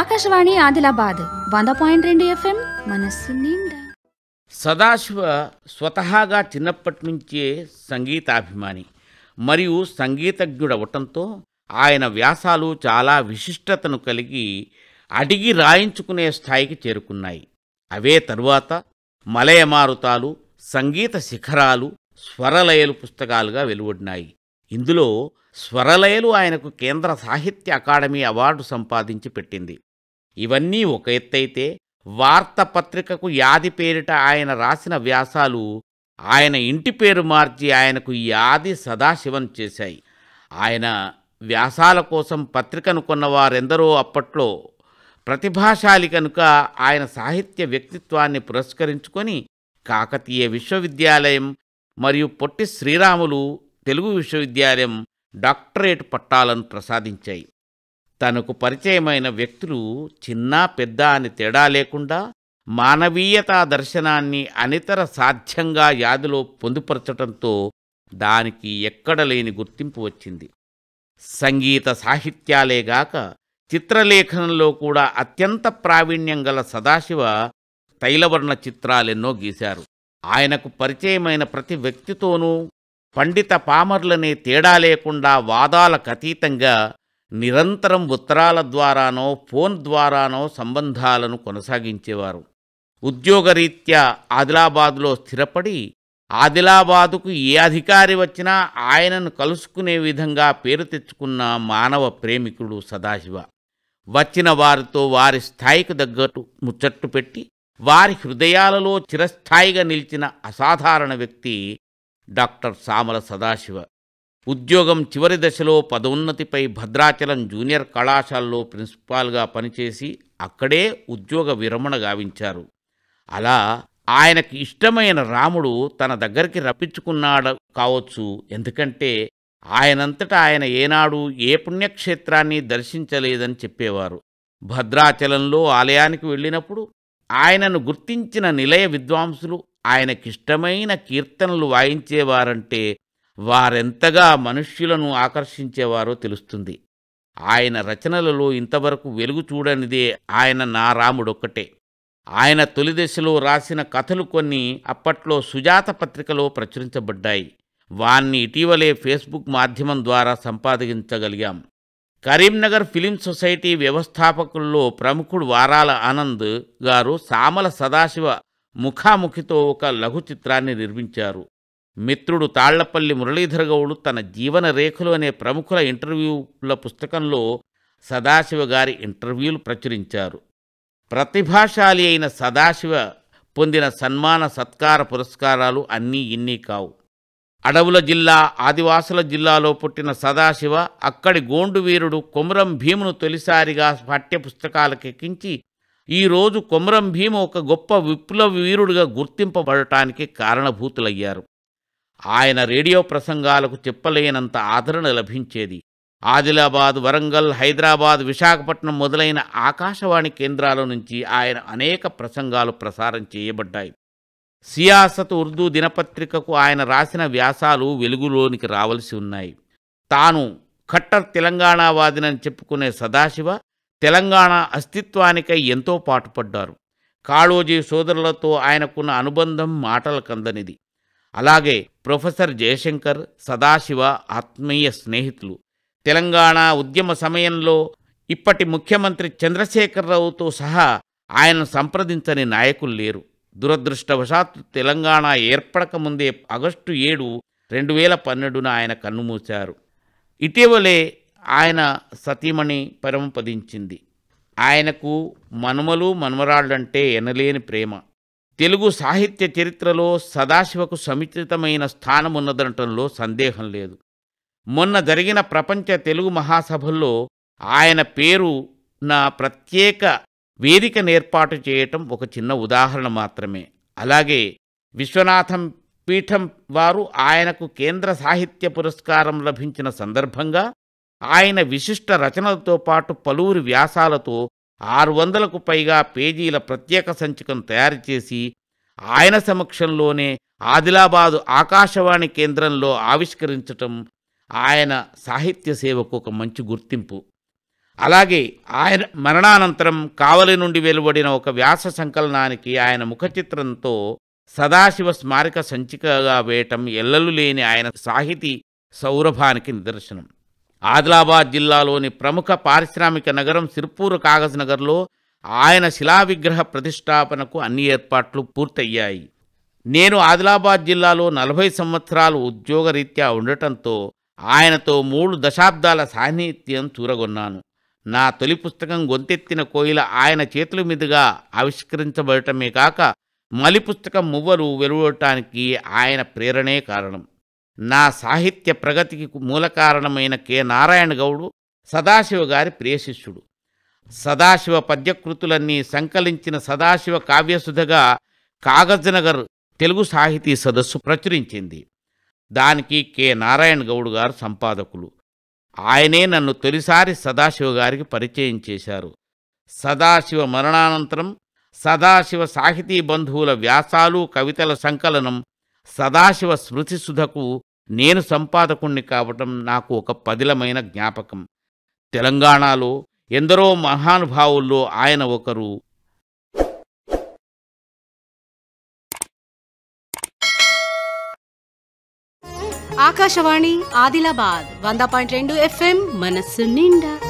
ఆకాశవాణి ఆదిలాబాద్ వంద పాయింట్ రెండు ఎఫ్ఎం మనస్సు నిండా సదాశివ స్వతహాగా చిన్నప్పటి నుంచే సంగీతాభిమాని మరియు సంగీతజ్ఞుడవటంతో ఆయన వ్యాసాలు చాలా విశిష్టతను కలిగి అడిగి రాయించుకునే స్థాయికి చేరుకున్నాయి అవే తరువాత మలయమారుతాలు సంగీత శిఖరాలు స్వరలయలు పుస్తకాలుగా వెలువడినాయి ఇందులో స్వరలయలు ఆయనకు కేంద్ర సాహిత్య అకాడమీ అవార్డు సంపాదించి పెట్టింది ఇవన్నీ ఒక ఎత్తైతే వార్తపత్రికకు యాది పేరిట ఆయన రాసిన వ్యాసాలు ఆయన ఇంటి పేరు మార్చి ఆయనకు యాది సదాశివం చేశాయి ఆయన వ్యాసాల కోసం పత్రికను కొన్నవారెందరో అప్పట్లో ప్రతిభాశాలి కనుక ఆయన సాహిత్య వ్యక్తిత్వాన్ని పురస్కరించుకొని కాకతీయ విశ్వవిద్యాలయం మరియు పొట్టి శ్రీరాములు తెలుగు విశ్వవిద్యాలయం డాక్టరేట్ పట్టాలను ప్రసాదించాయి తనకు పరిచయమైన వ్యక్తులు చిన్న పెద్ద అని తేడా లేకుండా మానవీయతా దర్శనాన్ని అనితర సాధ్యంగా యాదిలో పొందుపరచటంతో దానికి ఎక్కడలేని గుర్తింపు వచ్చింది సంగీత సాహిత్యాలేగాక చిత్రలేఖనంలో కూడా అత్యంత ప్రావీణ్యం గల సదాశివ తైలవర్ణ చిత్రాలెన్నో గీశారు ఆయనకు పరిచయమైన ప్రతి వ్యక్తితోనూ పండిత పామర్లనే తేడా లేకుండా వాదాలకతీతంగా నిరంతరం ఉత్తరాల ద్వారానో ఫోన్ ద్వారానో సంబంధాలను కొనసాగించేవారు ఉద్యోగరీత్యా ఆదిలాబాదులో స్థిరపడి ఆదిలాబాదుకు ఏ అధికారి వచ్చినా ఆయనను కలుసుకునే విధంగా పేరు తెచ్చుకున్న మానవ ప్రేమికుడు సదాశివ వచ్చిన వారితో వారి స్థాయికి తగ్గట్టు ముచ్చట్టు పెట్టి వారి హృదయాలలో చిరస్థాయిగా నిలిచిన అసాధారణ వ్యక్తి డాక్టర్ సామల సదాశివ ఉద్యోగం చివరి దశలో పదోన్నతిపై భద్రాచలం జూనియర్ కళాశాలలో ప్రిన్సిపాల్గా పనిచేసి అక్కడే ఉద్యోగ విరమణ గావించారు అలా ఆయనకి ఇష్టమైన రాముడు తన దగ్గరికి రప్పించుకున్నాడు కావచ్చు ఎందుకంటే ఆయనంతటా ఆయన ఏనాడు ఏ పుణ్యక్షేత్రాన్ని దర్శించలేదని చెప్పేవారు భద్రాచలంలో ఆలయానికి వెళ్ళినప్పుడు ఆయనను గుర్తించిన నిలయ విద్వాంసులు ఆయనకిష్టమైన కీర్తనలు వాయించేవారంటే వారెంతగా మనుష్యులను ఆకర్షించేవారో తెలుస్తుంది ఆయన రచనలలో ఇంతవరకు వెలుగు చూడనిదే ఆయన నా రాముడొక్కటే ఆయన తొలిదశలో రాసిన కథలు కొన్ని అప్పట్లో సుజాత పత్రికలో ప్రచురించబడ్డాయి వాన్ని ఇటీవలే ఫేస్బుక్ మాధ్యమం ద్వారా సంపాదించగలిగాం కరీంనగర్ ఫిలిం సొసైటీ వ్యవస్థాపకుల్లో ప్రముఖుడు వారాల ఆనంద్ గారు సామల సదాశివ ముఖాముఖితో ఒక లఘు చిత్రాన్ని నిర్మించారు మిత్రుడు తాళ్లపల్లి మురళీధర గౌడు తన జీవన రేఖలు అనే ప్రముఖుల ఇంటర్వ్యూల పుస్తకంలో సదాశివ గారి ఇంటర్వ్యూలు ప్రచురించారు ప్రతిభాశాలి అయిన సదాశివ పొందిన సన్మాన సత్కార పురస్కారాలు అన్నీ ఇన్నీ కావు అడవుల జిల్లా ఆదివాసుల జిల్లాలో పుట్టిన సదాశివ అక్కడి గోండు వీరుడు కొమరం భీమును తొలిసారిగా పాఠ్యపుస్తకాలకెక్కించి ఈరోజు కొమరం భీము ఒక గొప్ప విప్లవ వీరుడిగా గుర్తింపబడటానికి కారణభూతులయ్యారు ఆయన రేడియో ప్రసంగాలకు చెప్పలేనంత ఆదరణ లభించేది ఆదిలాబాద్ వరంగల్ హైదరాబాద్ విశాఖపట్నం మొదలైన ఆకాశవాణి కేంద్రాల నుంచి ఆయన అనేక ప్రసంగాలు ప్రసారం చేయబడ్డాయి సియాసత్ ఉర్దూ దినపత్రికకు ఆయన రాసిన వ్యాసాలు వెలుగులోనికి రావలసి ఉన్నాయి తాను ఖట్టర్ తెలంగాణవాదినని చెప్పుకునే సదాశివ తెలంగాణ అస్తిత్వానికై ఎంతో పాటుపడ్డారు కాళోజీ సోదరులతో ఆయనకున్న అనుబంధం మాటల కందనిది అలాగే ప్రొఫెసర్ జయశంకర్ సదాశివ ఆత్మీయ స్నేహితులు తెలంగాణ ఉద్యమ సమయంలో ఇప్పటి ముఖ్యమంత్రి చంద్రశేఖరరావుతో సహా ఆయనను సంప్రదించని నాయకులు లేరు దురదృష్టవశాత్తు తెలంగాణ ఏర్పడకముందే ఆగస్టు ఏడు రెండు వేల పన్నెండున ఆయన కన్నుమూశారు ఇటీవలే ఆయన సతీమణి పరమపదించింది ఆయనకు మనుమలు మనుమరాళ్ళంటే ఎనలేని ప్రేమ తెలుగు సాహిత్య చరిత్రలో సదాశివకు సముచితమైన స్థానం ఉన్నదనటంలో సందేహం లేదు మొన్న జరిగిన ప్రపంచ తెలుగు మహాసభల్లో ఆయన పేరు నా ప్రత్యేక వేదికను ఏర్పాటు చేయటం ఒక చిన్న ఉదాహరణ మాత్రమే అలాగే విశ్వనాథం పీఠం వారు ఆయనకు కేంద్ర సాహిత్య పురస్కారం లభించిన సందర్భంగా ఆయన విశిష్ట రచనలతో పాటు పలువురు వ్యాసాలతో ఆరు వందలకు పైగా పేజీల ప్రత్యేక సంచికను తయారు చేసి ఆయన సమక్షంలోనే ఆదిలాబాదు ఆకాశవాణి కేంద్రంలో ఆవిష్కరించటం ఆయన సాహిత్య సేవకు ఒక మంచి గుర్తింపు అలాగే ఆయన మరణానంతరం కావలి నుండి వెలువడిన ఒక వ్యాస సంకలనానికి ఆయన ముఖచిత్రంతో సదాశివ స్మారక సంచికగా వేయటం ఎల్లలు లేని ఆయన సాహితీ సౌరభానికి నిదర్శనం ఆదిలాబాద్ జిల్లాలోని ప్రముఖ పారిశ్రామిక నగరం సిర్పూర్ కాగజ్ నగర్లో ఆయన శిలా విగ్రహ ప్రతిష్టాపనకు అన్ని ఏర్పాట్లు పూర్తయ్యాయి నేను ఆదిలాబాద్ జిల్లాలో నలభై సంవత్సరాలు ఉద్యోగరీత్యా ఉండటంతో ఆయనతో మూడు దశాబ్దాల సాన్నిహిత్యం చూరగొన్నాను నా తొలి పుస్తకం గొంతెత్తిన కోయిల ఆయన చేతుల మీదుగా ఆవిష్కరించబడటమే కాక మలి పుస్తకం మువ్వలు వెలువడటానికి ఆయన ప్రేరణే కారణం నా సాహిత్య ప్రగతికి మూలకారణమైన కె నారాయణ గౌడు సదాశివ గారి ప్రియశిష్యుడు సదాశివ పద్యకృతులన్నీ సంకలించిన సదాశివ కావ్యసుధగా కాగజ్నగర్ తెలుగు సాహితీ సదస్సు ప్రచురించింది దానికి కె నారాయణ గౌడ్ గారు సంపాదకులు ఆయనే నన్ను తొలిసారి సదాశివ గారికి పరిచయం చేశారు సదాశివ మరణానంతరం సదాశివ సాహితీ బంధువుల వ్యాసాలు కవితల సంకలనం సదాశివ స్మృతిసుధకు నేను సంపాదకుణ్ణి కావటం నాకు ఒక పదిలమైన జ్ఞాపకం తెలంగాణలో ఎందరో మహానుభావుల్లో ఆయన ఒకరు ఆకాశవాణి ఆదిలాబాద్ వంద పాయింట్ రెండు ఎఫ్ఎం మనస్సు నిండా